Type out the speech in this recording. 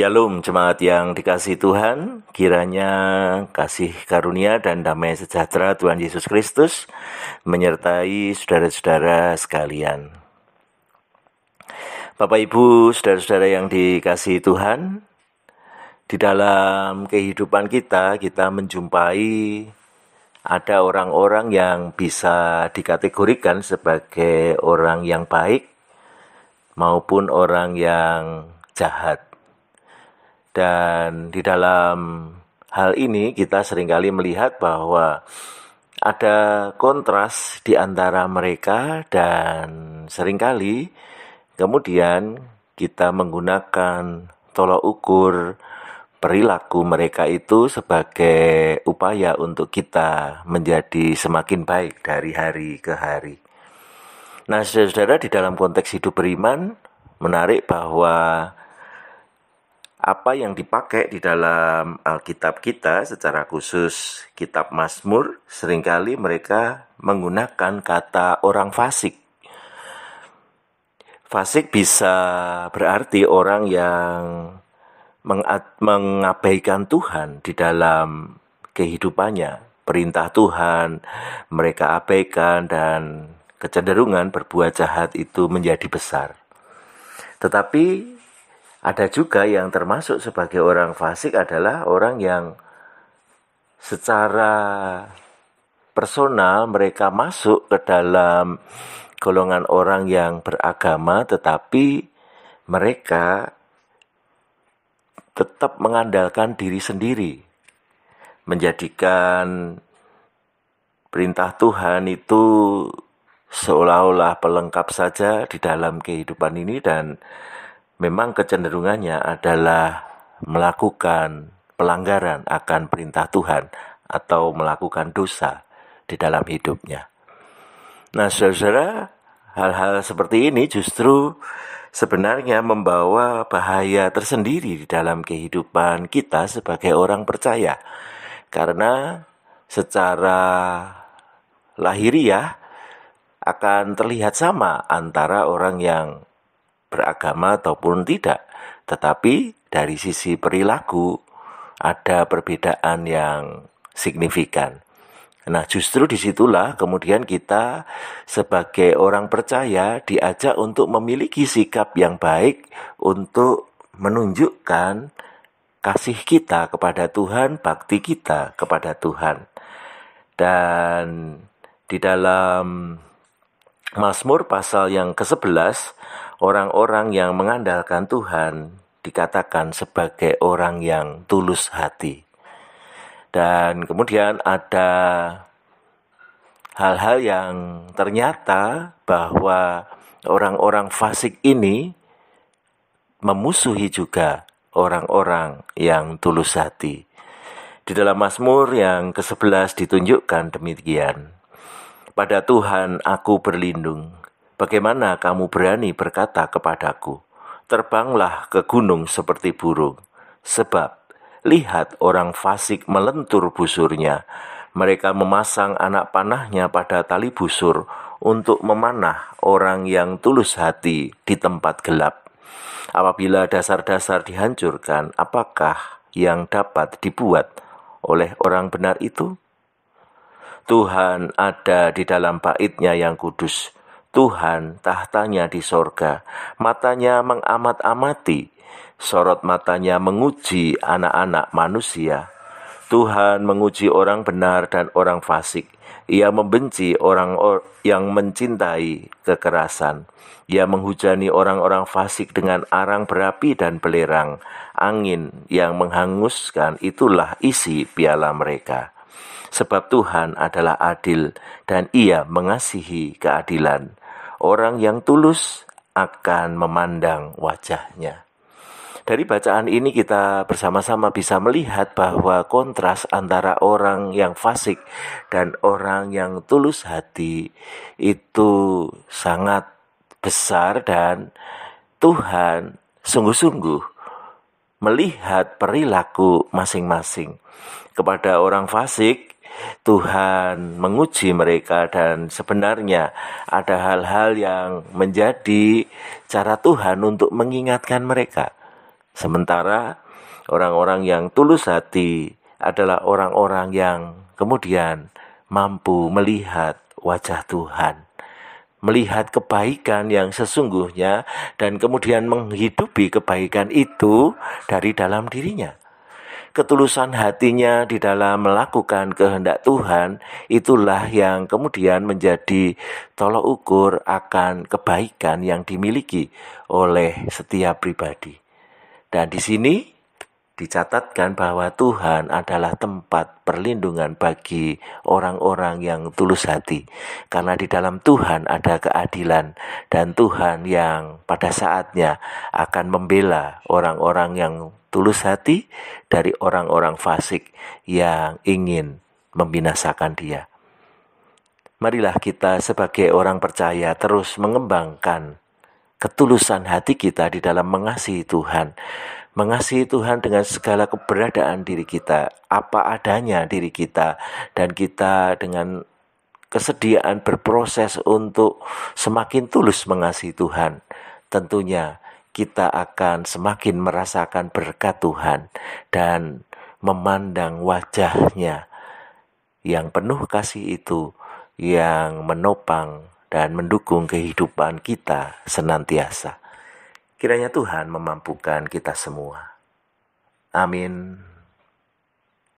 Shalom jemaat yang dikasih Tuhan, kiranya kasih karunia dan damai sejahtera Tuhan Yesus Kristus menyertai saudara-saudara sekalian. Bapak Ibu, saudara-saudara yang dikasih Tuhan, di dalam kehidupan kita kita menjumpai ada orang-orang yang bisa dikategorikan sebagai orang yang baik maupun orang yang jahat dan di dalam hal ini kita seringkali melihat bahwa ada kontras di antara mereka dan seringkali kemudian kita menggunakan tolok ukur perilaku mereka itu sebagai upaya untuk kita menjadi semakin baik dari hari ke hari. Nah, saudara-saudara di dalam konteks hidup beriman menarik bahwa apa yang dipakai di dalam Alkitab kita secara khusus kitab Mazmur seringkali mereka menggunakan kata orang fasik. Fasik bisa berarti orang yang mengabaikan Tuhan di dalam kehidupannya. Perintah Tuhan mereka abaikan dan kecenderungan berbuat jahat itu menjadi besar. Tetapi ada juga yang termasuk sebagai orang fasik adalah orang yang secara personal mereka masuk ke dalam golongan orang yang beragama tetapi mereka tetap mengandalkan diri sendiri menjadikan perintah Tuhan itu seolah-olah pelengkap saja di dalam kehidupan ini dan memang kecenderungannya adalah melakukan pelanggaran akan perintah Tuhan atau melakukan dosa di dalam hidupnya. Nah, saudara, hal-hal seperti ini justru sebenarnya membawa bahaya tersendiri di dalam kehidupan kita sebagai orang percaya. Karena secara lahiriah akan terlihat sama antara orang yang beragama ataupun tidak, tetapi dari sisi perilaku ada perbedaan yang signifikan. Nah, justru disitulah kemudian kita sebagai orang percaya diajak untuk memiliki sikap yang baik untuk menunjukkan kasih kita kepada Tuhan, bakti kita kepada Tuhan. Dan di dalam Mazmur pasal yang ke-11 orang-orang yang mengandalkan Tuhan dikatakan sebagai orang yang tulus hati. Dan kemudian ada hal-hal yang ternyata bahwa orang-orang fasik ini memusuhi juga orang-orang yang tulus hati. Di dalam Mazmur yang ke-11 ditunjukkan demikian. Pada Tuhan aku berlindung, Bagaimana kamu berani berkata kepadaku, "Terbanglah ke gunung seperti burung"? Sebab lihat orang fasik melentur busurnya. Mereka memasang anak panahnya pada tali busur untuk memanah orang yang tulus hati di tempat gelap. Apabila dasar-dasar dihancurkan, apakah yang dapat dibuat oleh orang benar itu? Tuhan ada di dalam baitnya yang kudus Tuhan tahtanya di sorga, matanya mengamat-amati, sorot matanya menguji anak-anak manusia. Tuhan menguji orang benar dan orang fasik. Ia membenci orang yang mencintai kekerasan. Ia menghujani orang-orang fasik dengan arang berapi dan belerang. Angin yang menghanguskan itulah isi piala mereka. Sebab Tuhan adalah adil dan ia mengasihi keadilan. Orang yang tulus akan memandang wajahnya. Dari bacaan ini kita bersama-sama bisa melihat bahwa kontras antara orang yang fasik dan orang yang tulus hati itu sangat besar dan Tuhan sungguh-sungguh melihat perilaku masing-masing. Kepada orang fasik Tuhan menguji mereka dan sebenarnya ada hal-hal yang menjadi cara Tuhan untuk mengingatkan mereka. Sementara orang-orang yang tulus hati adalah orang-orang yang kemudian mampu melihat wajah Tuhan melihat kebaikan yang sesungguhnya dan kemudian menghidupi kebaikan itu dari dalam dirinya ketulusan hatinya di dalam melakukan kehendak Tuhan itulah yang kemudian menjadi tolok ukur akan kebaikan yang dimiliki oleh setiap pribadi. Dan di sini dicatatkan bahwa Tuhan adalah tempat perlindungan bagi orang-orang yang tulus hati, karena di dalam Tuhan ada keadilan, dan Tuhan yang pada saatnya akan membela orang-orang yang tulus hati dari orang-orang fasik yang ingin membinasakan dia. Marilah kita, sebagai orang percaya, terus mengembangkan ketulusan hati kita di dalam mengasihi Tuhan mengasihi Tuhan dengan segala keberadaan diri kita, apa adanya diri kita, dan kita dengan kesediaan berproses untuk semakin tulus mengasihi Tuhan. Tentunya kita akan semakin merasakan berkat Tuhan dan memandang wajahnya yang penuh kasih itu yang menopang dan mendukung kehidupan kita senantiasa. Kiranya Tuhan memampukan kita semua. Amin.